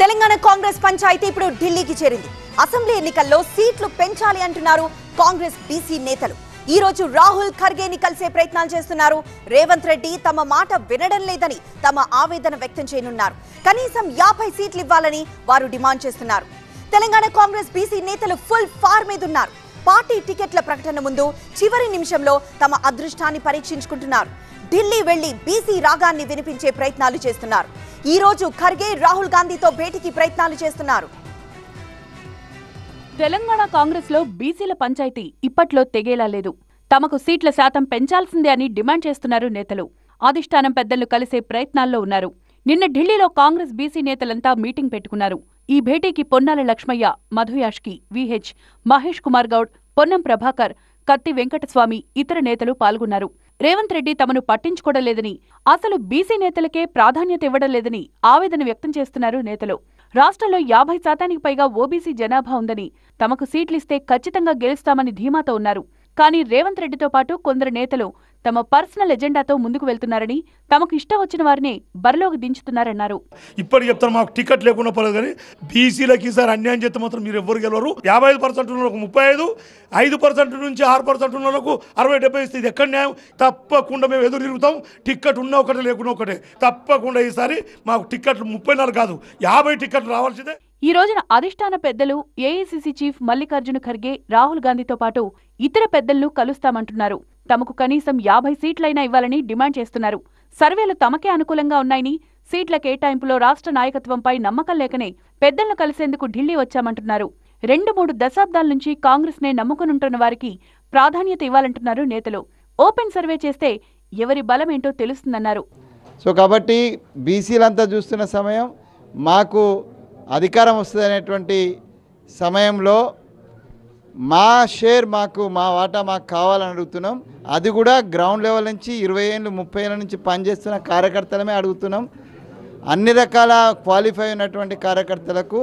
తెలంగాణ కాంగ్రెస్ పంచాయతీ ఇప్పుడు ఢిల్లీకి చేరింది అసెంబ్లీ ఎన్నికల్లో సీట్లు పెంచాలి అంటున్నారు కాంగ్రెస్ బీసీ నేతలు ఈ రోజు రాహుల్ ఖర్గేని కలిసే ప్రయత్నాలు చేస్తున్నారు రేవంత్ రెడ్డి తమ మాట వినడం లేదని తమ ఆవేదన వ్యక్తం చేయనున్నారు కనీసం యాభై సీట్లు ఇవ్వాలని వారు డిమాండ్ చేస్తున్నారు తెలంగాణ కాంగ్రెస్ బీసీ నేతలు ఫుల్ ఫార్ మీద ఉన్నారు పార్టీ టికెట్ల ప్రకటన ముందు చివరి నిమిషంలో తమ అదృష్టాన్ని పరీక్షించుకుంటున్నారు ఢిల్లీ వెళ్లి బీసీ రాగాన్ని వినిపించే ప్రయత్నాలు చేస్తున్నారు ఈ రోజు ఖర్గే రాహుల్ గాంధీతో భేటీకి ప్రయత్నాలు చేస్తున్నారు తెలంగాణ కాంగ్రెస్ లో బీసీల పంచాయతీ ఇప్పట్లో తెగేలా లేదు తమకు సీట్ల శాతం పెంచాల్సిందే అని డిమాండ్ చేస్తున్నారు నేతలు అధిష్టానం పెద్దలు కలిసే ప్రయత్నాల్లో ఉన్నారు నిన్న ఢిల్లీలో కాంగ్రెస్ బీసీ నేతలంతా మీటింగ్ పెట్టుకున్నారు ఈ భేటీకి పొన్నాల లక్ష్మయ్య మధుయాష్కి విహెచ్ మహేష్ కుమార్ గౌడ్ పొన్నం ప్రభాకర్ కత్తి వెంకటస్వామి ఇతర నేతలు పాల్గొన్నారు రేవంత్ రెడ్డి తమను పట్టించుకోవడం లేదని అసలు బీసీ నేతలకే ప్రాధాన్యత ఇవ్వడం లేదని ఆవేదన వ్యక్తం చేస్తున్నారు నేతలు రాష్ట్రంలో యాభై శాతానికి పైగా ఓబీసీ జనాభా ఉందని తమకు సీట్లిస్తే ఖచ్చితంగా గెలుస్తామని ధీమాతో ఉన్నారు కానీ రేవంత్ రెడ్డితో పాటు కొందరు నేతలు తమ పర్సనల్ ఎజెండాతో ముందుకు వెళ్తున్నారని తమకు ఇష్టం వచ్చిన వారిని బరిలోకి దించుతున్నారన్నారు ఇప్పటికి చెప్తారు మాకు టికెట్ లేకుండా పోలేదు కానీ బీసీలకి సార్ అన్యాయం చేస్తే మాత్రం మీరు ఎవరు గెలవరు యాభై ఐదు పర్సెంట్ ఉన్నకు ముప్పై ఐదు ఐదు పర్సెంట్ నుంచి ఆరు పర్సెంట్ ఉన్నకు అరవై డెబ్బై ఇస్తే ఇది ఎక్కడ న్యాయం తప్పకుండా మేము ఎదురు తిరుగుతాం టికెట్ ఉన్న ఒకటే లేకుండా ఒకటే తప్పకుండా ఈసారి మాకు టికెట్లు ముప్పై నాలుగు కాదు యాభై టికెట్లు రావాల్సిందే ఈ రోజున అధిష్టాన పెద్దలు ఏఐసిసి చీఫ్ మల్లికార్జున ఖర్గే రాహుల్ గాంధీతో పాటు ఇతర పెద్దలను కలుస్తామంటున్నారు తమకు కనీసం యాభై సీట్లైనా ఇవ్వాలని డిమాండ్ చేస్తున్నారు సర్వేలు తమకే అనుకూలంగా ఉన్నాయని సీట్ల కేటాయింపులో రాష్ట్ర నాయకత్వంపై నమ్మకం లేకనే పెద్దలను కలిసేందుకు ఢిల్లీ వచ్చామంటున్నారు రెండు మూడు దశాబ్దాల నుంచి కాంగ్రెస్నే నమ్ముకునుంటున్న వారికి ప్రాధాన్యత ఇవ్వాలంటున్నారు నేతలు ఓపెన్ సర్వే చేస్తే ఎవరి బలం ఏంటో తెలుస్తుందన్నారు సో కాబట్టి బీసీలంతా చూస్తున్న సమయం మాకు అధికారం వస్తుందనేటువంటి సమయంలో మా షేర్ మాకు మా వాటా మాకు కావాలని అడుగుతున్నాం అది కూడా గ్రౌండ్ లెవెల్ నుంచి ఇరవై ఏళ్ళు ముప్పై ఏళ్ళ నుంచి పనిచేస్తున్న కార్యకర్తలమే అడుగుతున్నాం అన్ని రకాల క్వాలిఫై ఉన్నటువంటి కార్యకర్తలకు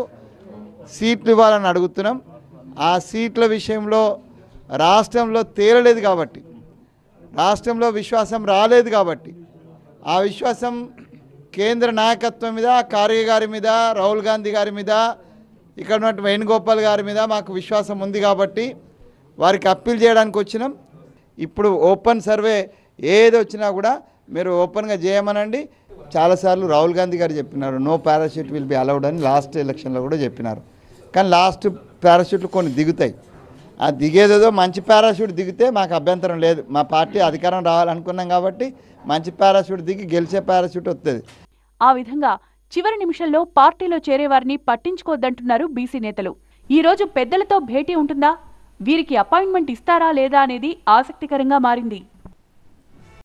సీట్లు ఇవ్వాలని అడుగుతున్నాం ఆ సీట్ల విషయంలో రాష్ట్రంలో తేలలేదు కాబట్టి రాష్ట్రంలో విశ్వాసం రాలేదు కాబట్టి ఆ విశ్వాసం కేంద్ర నాయకత్వం మీద ఖార్గే గారి మీద రాహుల్ గాంధీ గారి మీద ఇక్కడ ఉన్నటువంటి వేణుగోపాల్ గారి మీద మాకు విశ్వాసం ఉంది కాబట్టి వారికి అప్పీల్ చేయడానికి వచ్చినాం ఇప్పుడు ఓపెన్ సర్వే ఏది వచ్చినా కూడా మీరు ఓపెన్గా చేయమనండి చాలాసార్లు రాహుల్ గాంధీ గారు చెప్పినారు no parachute will be allowed అని లాస్ట్ ఎలక్షన్లో కూడా చెప్పినారు కానీ లాస్ట్ పారాషూట్లు కొన్ని దిగుతాయి ఆ దిగేదేదో మంచి పారాషూట్ దిగితే మాకు అభ్యంతరం లేదు మా పార్టీ అధికారం రావాలనుకున్నాం కాబట్టి మంచి పారాషూట్ దిగి గెలిచే పారాషూట్ వస్తుంది ఆ విధంగా చివరి నిమిషంలో పార్టీలో చేరేవారిని పట్టించుకోద్దంటున్నారు బీసీ నేతలు ఈరోజు పెద్దలతో భేటీ ఉంటుందా వీరికి అపాయింట్మెంట్ ఇస్తారా లేదా అనేది ఆసక్తికరంగా మారింది